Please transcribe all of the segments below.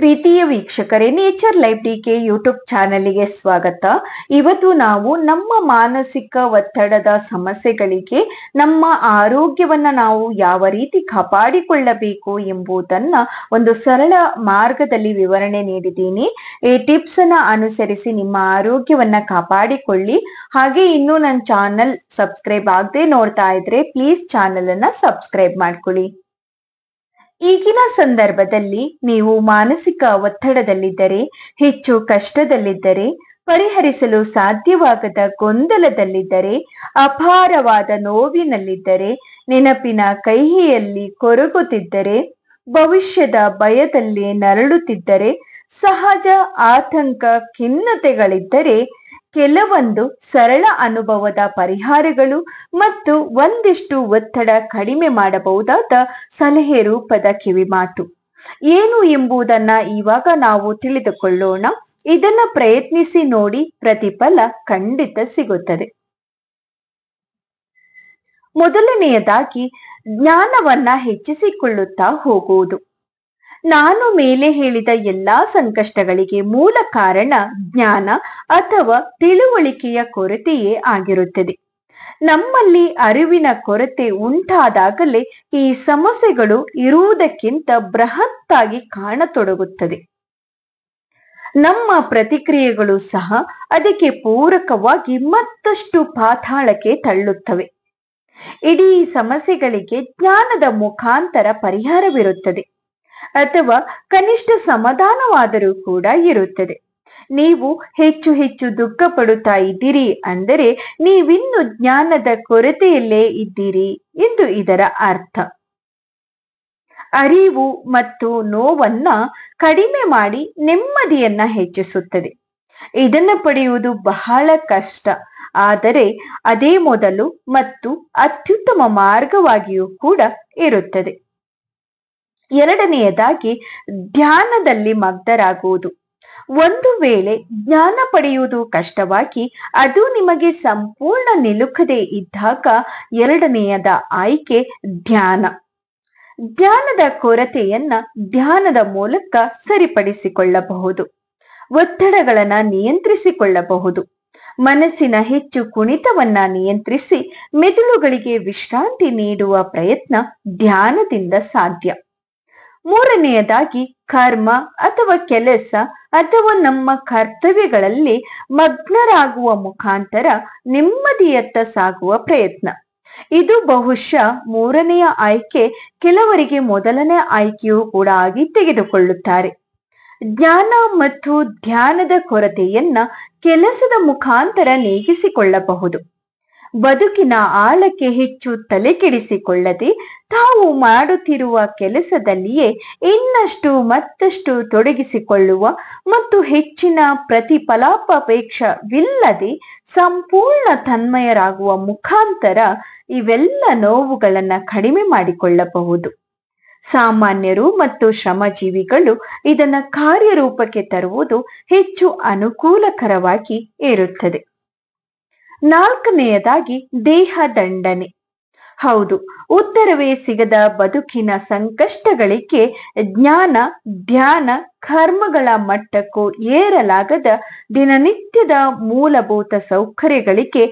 ಪ್ರೀತಿಯ ವೀಕ್ಷಕರೇ nature life D K YouTube ಚಾನೆಲ್ಗೆ ಸ್ವಾಗತ ಇವತ್ತು ನಾವು ನಮ್ಮ ಮಾನಸಿಕ ಒತ್ತಡದ ಸಮಸ್ಯೆಗಳಿಗೆ ನಮ್ಮ ಆರೋಗ್ಯವನ್ನ ನಾವು ಯಾವ ರೀತಿ ಕಾಪಾಡಿಕೊಳ್ಳಬೇಕು ಎಂಬುದನ್ನ ಒಂದು ಸರಳ ಮಾರ್ಗದಲ್ಲಿ ವಿವರಣೆ ನೀಡಿದ್ದೀನಿ ಈ ಟಿಪ್ಸ್ ಅನ್ನ ಅನುಸರಿಸಿ ನಿಮ್ಮ ಆರೋಗ್ಯವನ್ನ ಕಾಪಾಡಿಕೊಳ್ಳಿ ಹಾಗೆ ಇನ್ನೂ ನನ್ನ ಚಾನಲ್ ಸಬ್ಸ್ಕ್ರೈಬ್ ಆಗದೆ ನೋಡ್ತಾ ಇದ್ರೆ ಪ್ಲೀಸ್ ಚಾನೆಲ್ ಅನ್ನ ಸಬ್ಸ್ಕ್ರೈಬ್ ಮಾಡ್ಕೊಳ್ಳಿ ಈಗಿನ ಸಂದರ್ಭದಲ್ಲಿ ನೀವು ಮಾನಸಿಕ ಒತ್ತಡದಲ್ಲಿದ್ದರೆ ಹೆಚ್ಚು ಕಷ್ಟದಲ್ಲಿದ್ದರೆ ಪರಿಹರಿಸಲು ಸಾಧ್ಯವಾಗದ ಗೊಂದಲದಲ್ಲಿದ್ದರೆ ಅಪಾರವಾದ ನೋವಿನಲ್ಲಿದ್ದರೆ ನೆನಪಿನ ಕೈಹಿಯಲ್ಲಿ ಕೊರಗುತ್ತಿದ್ದರೆ ಭವಿಷ್ಯದ ಭಯದಲ್ಲಿ ನರಳುತ್ತಿದ್ದರೆ ಸಹಜ ಆತಂಕ ಖಿನ್ನತೆಗಳಿದ್ದರೆ ಕೆಲವೊಂದು ಸರಳ ಅನುಭವದ ಪರಿಹಾರಗಳು ಮತ್ತು ಒಂದಿಷ್ಟು ಒತ್ತಡ ಕಡಿಮೆ ಮಾಡಬಹುದಾದ ಸಲಹೆ ರೂಪದ ಕಿವಿಮಾತು ಏನು ಎಂಬುದನ್ನ ಇವಾಗ ನಾವು ತಿಳಿದುಕೊಳ್ಳೋಣ ಇದನ್ನ ಪ್ರಯತ್ನಿಸಿ ನೋಡಿ ಪ್ರತಿಫಲ ಖಂಡಿತ ಸಿಗುತ್ತದೆ ಮೊದಲನೆಯದಾಗಿ ಜ್ಞಾನವನ್ನ ಹೆಚ್ಚಿಸಿಕೊಳ್ಳುತ್ತಾ ಹೋಗುವುದು ನಾನು ಮೇಲೆ ಹೇಳಿದ ಎಲ್ಲಾ ಸಂಕಷ್ಟಗಳಿಗೆ ಮೂಲ ಕಾರಣ ಜ್ಞಾನ ಅಥವಾ ತಿಳುವಳಿಕೆಯ ಕೊರತೆಯೇ ಆಗಿರುತ್ತದೆ ನಮ್ಮಲ್ಲಿ ಅರಿವಿನ ಕೊರತೆ ಉಂಟಾದಾಗಲೇ ಈ ಸಮಸ್ಯೆಗಳು ಇರುವುದಕ್ಕಿಂತ ಬೃಹತ್ತಾಗಿ ಕಾಣತೊಡಗುತ್ತದೆ ನಮ್ಮ ಪ್ರತಿಕ್ರಿಯೆಗಳು ಸಹ ಅದಕ್ಕೆ ಪೂರಕವಾಗಿ ಮತ್ತಷ್ಟು ಪಾತಾಳಕ್ಕೆ ತಳ್ಳುತ್ತವೆ ಇಡೀ ಸಮಸ್ಯೆಗಳಿಗೆ ಜ್ಞಾನದ ಮುಖಾಂತರ ಪರಿಹಾರವಿರುತ್ತದೆ ಅಥವಾ ಕನಿಷ್ಠ ಸಮಾಧಾನವಾದರೂ ಕೂಡ ಇರುತ್ತದೆ ನೀವು ಹೆಚ್ಚು ಹೆಚ್ಚು ದುಃಖ ಪಡುತ್ತಾ ಇದ್ದೀರಿ ಅಂದರೆ ನೀವಿನ್ನು ಜ್ಞಾನದ ಕೊರತೆಯಲ್ಲೇ ಇದ್ದೀರಿ ಎಂದು ಇದರ ಅರ್ಥ ಅರಿವು ಮತ್ತು ನೋವನ್ನ ಕಡಿಮೆ ಮಾಡಿ ನೆಮ್ಮದಿಯನ್ನ ಹೆಚ್ಚಿಸುತ್ತದೆ ಇದನ್ನು ಪಡೆಯುವುದು ಬಹಳ ಕಷ್ಟ ಆದರೆ ಅದೇ ಮೊದಲು ಮತ್ತು ಅತ್ಯುತ್ತಮ ಮಾರ್ಗವಾಗಿಯೂ ಕೂಡ ಇರುತ್ತದೆ ಎರಡನೆಯದಾಗಿ ಧ್ಯಾನದಲ್ಲಿ ಮಗ್ಧರಾಗುವುದು ಒಂದು ವೇಳೆ ಜ್ಞಾನ ಪಡೆಯುವುದು ಕಷ್ಟವಾಗಿ ಅದು ನಿಮಗೆ ಸಂಪೂರ್ಣ ನಿಲುಕದೇ ಇದ್ದಾಗ ಎರಡನೆಯದ ಆಯ್ಕೆ ಧ್ಯಾನ ಧ್ಯಾನದ ಕೊರತೆಯನ್ನ ಧ್ಯಾನದ ಮೂಲಕ ಸರಿಪಡಿಸಿಕೊಳ್ಳಬಹುದು ಒತ್ತಡಗಳನ್ನ ನಿಯಂತ್ರಿಸಿಕೊಳ್ಳಬಹುದು ಮನಸ್ಸಿನ ಹೆಚ್ಚು ಕುಣಿತವನ್ನ ನಿಯಂತ್ರಿಸಿ ಮೆದುಳುಗಳಿಗೆ ವಿಶ್ರಾಂತಿ ನೀಡುವ ಪ್ರಯತ್ನ ಧ್ಯಾನದಿಂದ ಸಾಧ್ಯ ಮೂರನೆಯದಾಗಿ ಕರ್ಮ ಅಥವಾ ಕೆಲಸ ಅಥವಾ ನಮ್ಮ ಕರ್ತವ್ಯಗಳಲ್ಲಿ ಮಗ್ನರಾಗುವ ಮುಖಾಂತರ ನೆಮ್ಮದಿಯತ್ತ ಸಾಗುವ ಪ್ರಯತ್ನ ಇದು ಬಹುಶಃ ಮೂರನೆಯ ಆಯ್ಕೆ ಕೆಲವರಿಗೆ ಮೊದಲನೇ ಆಯ್ಕೆಯೂ ಕೂಡ ಆಗಿ ತೆಗೆದುಕೊಳ್ಳುತ್ತಾರೆ ಜ್ಞಾನ ಮತ್ತು ಧ್ಯಾನದ ಕೊರತೆಯನ್ನ ಕೆಲಸದ ಮುಖಾಂತರ ನೀಗಿಸಿಕೊಳ್ಳಬಹುದು ಬದುಕಿನ ಆಳಕ್ಕೆ ಹೆಚ್ಚು ತಲೆಕೆಡಿಸಿಕೊಳ್ಳದೆ ತಾವು ಮಾಡುತ್ತಿರುವ ಕೆಲಸದಲ್ಲಿಯೇ ಇನ್ನಷ್ಟು ಮತ್ತಷ್ಟು ತೊಡಗಿಸಿಕೊಳ್ಳುವ ಮತ್ತು ಹೆಚ್ಚಿನ ಪ್ರತಿಫಲಾಪೇಕ್ಷವಿಲ್ಲದೆ ಸಂಪೂರ್ಣ ತನ್ಮಯರಾಗುವ ಮುಖಾಂತರ ಇವೆಲ್ಲ ನೋವುಗಳನ್ನು ಕಡಿಮೆ ಮಾಡಿಕೊಳ್ಳಬಹುದು ಸಾಮಾನ್ಯರು ಮತ್ತು ಶ್ರಮಜೀವಿಗಳು ಇದನ್ನು ಕಾರ್ಯರೂಪಕ್ಕೆ ತರುವುದು ಹೆಚ್ಚು ಅನುಕೂಲಕರವಾಗಿ ಇರುತ್ತದೆ ನಾಲ್ಕನೆಯದಾಗಿ ದೇಹ ದಂಡನೆ ಹೌದು ಉತ್ತರವೇ ಸಿಗದ ಬದುಕಿನ ಸಂಕಷ್ಟಗಳಿಗೆ ಜ್ಞಾನ ಧ್ಯಾನ ಕರ್ಮಗಳ ಮಟ್ಟಕ್ಕೂ ಏರಲಾಗದ ದಿನನಿತ್ಯದ ಮೂಲಭೂತ ಸೌಕರ್ಯಗಳಿಗೆ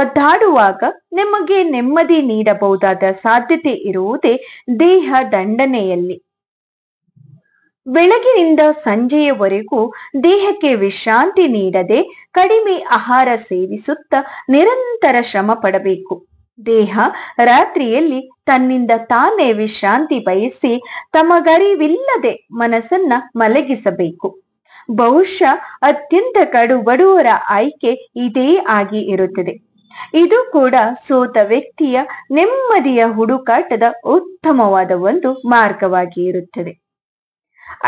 ಒದ್ದಾಡುವಾಗ ನಿಮಗೆ ನೆಮ್ಮದಿ ನೀಡಬಹುದಾದ ಸಾಧ್ಯತೆ ಇರುವುದೇ ದೇಹ ದಂಡನೆಯಲ್ಲಿ ಬೆಳಗಿನಿಂದ ಸಂಜೆಯವರೆಗೂ ದೇಹಕ್ಕೆ ವಿಶ್ರಾಂತಿ ನೀಡದೆ ಕಡಿಮೆ ಆಹಾರ ಸೇವಿಸುತ್ತಾ ನಿರಂತರ ಶ್ರಮ ಪಡಬೇಕು ದೇಹ ರಾತ್ರಿಯಲ್ಲಿ ತನ್ನಿಂದ ತಾನೇ ವಿಶ್ರಾಂತಿ ಬಯಸಿ ತಮಗರಿವಿಲ್ಲದೆ ಮನಸ್ಸನ್ನ ಮಲಗಿಸಬೇಕು ಬಹುಶಃ ಅತ್ಯಂತ ಕಡು ಬಡವರ ಆಯ್ಕೆ ಇದೇ ಆಗಿ ಇರುತ್ತದೆ ಇದು ಕೂಡ ಸೋತ ವ್ಯಕ್ತಿಯ ನೆಮ್ಮದಿಯ ಹುಡುಕಾಟದ ಉತ್ತಮವಾದ ಒಂದು ಮಾರ್ಗವಾಗಿ ಇರುತ್ತದೆ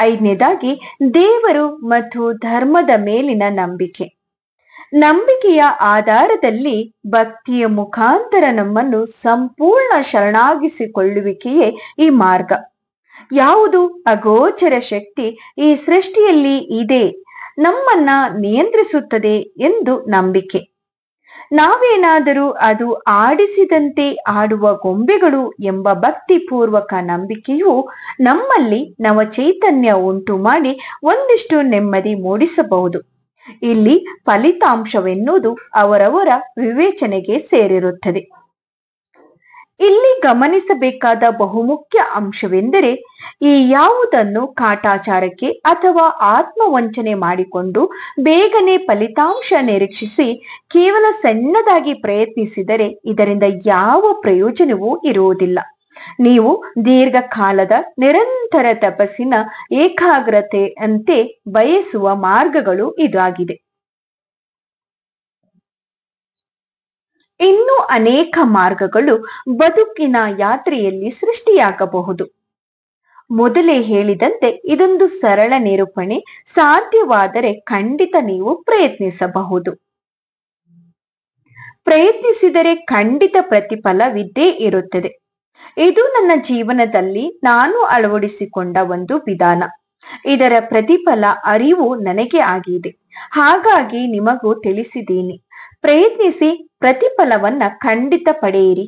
ಐದನೇದಾಗಿ ದೇವರು ಮತ್ತು ಧರ್ಮದ ಮೇಲಿನ ನಂಬಿಕೆ ನಂಬಿಕೆಯ ಆಧಾರದಲ್ಲಿ ಭಕ್ತಿಯ ಮುಖಾಂತರ ನಮ್ಮನ್ನು ಸಂಪೂರ್ಣ ಶರಣಾಗಿಸಿಕೊಳ್ಳುವಿಕೆಯೇ ಈ ಮಾರ್ಗ ಯಾವುದು ಅಗೋಚರ ಶಕ್ತಿ ಈ ಸೃಷ್ಟಿಯಲ್ಲಿ ಇದೆ ನಮ್ಮನ್ನ ನಿಯಂತ್ರಿಸುತ್ತದೆ ಎಂದು ನಂಬಿಕೆ ನಾವೇನಾದರೂ ಅದು ಆಡಿಸಿದಂತೆ ಆಡುವ ಗೊಂಬೆಗಳು ಎಂಬ ಭಕ್ತಿಪೂರ್ವಕ ನಂಬಿಕೆಯು ನಮ್ಮಲ್ಲಿ ನವಚೈತನ್ಯ ಉಂಟು ಮಾಡಿ ಒಂದಿಷ್ಟು ನೆಮ್ಮದಿ ಮೂಡಿಸಬಹುದು ಇಲ್ಲಿ ಫಲಿತಾಂಶವೆನ್ನುವುದು ಅವರವರ ವಿವೇಚನೆಗೆ ಸೇರಿರುತ್ತದೆ ಇಲ್ಲಿ ಗಮನಿಸಬೇಕಾದ ಬಹುಮುಖ್ಯ ಅಂಶವೆಂದರೆ ಈ ಯಾವುದನ್ನು ಕಾಟಾಚಾರಕ್ಕೆ ಅಥವಾ ಆತ್ಮವಂಚನೆ ಮಾಡಿಕೊಂಡು ಬೇಗನೆ ಫಲಿತಾಂಶ ನಿರೀಕ್ಷಿಸಿ ಕೇವಲ ಸಣ್ಣದಾಗಿ ಪ್ರಯತ್ನಿಸಿದರೆ ಇದರಿಂದ ಯಾವ ಪ್ರಯೋಜನವೂ ಇರುವುದಿಲ್ಲ ನೀವು ದೀರ್ಘಕಾಲದ ನಿರಂತರ ತಪಸ್ಸಿನ ಏಕಾಗ್ರತೆಯಂತೆ ಬಯಸುವ ಮಾರ್ಗಗಳು ಇದಾಗಿದೆ ಇನ್ನೂ ಅನೇಕ ಮಾರ್ಗಗಳು ಬದುಕಿನ ಯಾತ್ರೆಯಲ್ಲಿ ಸೃಷ್ಟಿಯಾಗಬಹುದು ಮೊದಲೇ ಹೇಳಿದಂತೆ ಇದೊಂದು ಸರಳ ನಿರೂಪಣೆ ಸಾಧ್ಯವಾದರೆ ಖಂಡಿತ ನೀವು ಪ್ರಯತ್ನಿಸಬಹುದು ಪ್ರಯತ್ನಿಸಿದರೆ ಖಂಡಿತ ಪ್ರತಿಫಲವಿದ್ದೇ ಇರುತ್ತದೆ ಇದು ನನ್ನ ಜೀವನದಲ್ಲಿ ನಾನು ಅಳವಡಿಸಿಕೊಂಡ ಒಂದು ವಿಧಾನ ಇದರ ಪ್ರತಿಫಲ ಅರಿವು ನನಗೆ ಆಗಿದೆ ಹಾಗಾಗಿ ನಿಮಗೂ ತಿಳಿಸಿದ್ದೀನಿ ಪ್ರಯತ್ನಿಸಿ ಪ್ರತಿಫಲವನ್ನ ಖಂಡಿತ ಪಡೆಯಿರಿ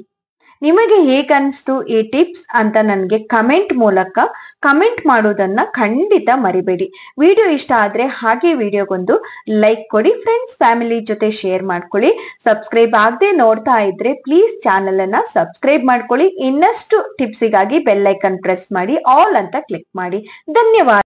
ನಿಮಗೆ ಹೇಗನ್ಸ್ತು ಈ ಟಿಪ್ಸ್ ಅಂತ ನನಗೆ ಕಮೆಂಟ್ ಮೂಲಕ ಕಮೆಂಟ್ ಮಾಡೋದನ್ನ ಖಂಡಿತ ಮರಿಬೇಡಿ ವಿಡಿಯೋ ಇಷ್ಟ ಆದ್ರೆ ಹಾಗೆ ವಿಡಿಯೋಗೊಂದು ಲೈಕ್ ಕೊಡಿ ಫ್ರೆಂಡ್ಸ್ ಫ್ಯಾಮಿಲಿ ಜೊತೆ ಶೇರ್ ಮಾಡ್ಕೊಳ್ಳಿ ಸಬ್ಸ್ಕ್ರೈಬ್ ಆಗದೆ ನೋಡ್ತಾ ಇದ್ರೆ ಪ್ಲೀಸ್ ಚಾನೆಲ್ ಅನ್ನ ಸಬ್ಸ್ಕ್ರೈಬ್ ಮಾಡ್ಕೊಳ್ಳಿ ಇನ್ನಷ್ಟು ಟಿಪ್ಸಿಗಾಗಿ ಬೆಲ್ಲೈಕನ್ ಪ್ರೆಸ್ ಮಾಡಿ ಆಲ್ ಅಂತ ಕ್ಲಿಕ್ ಮಾಡಿ ಧನ್ಯವಾದ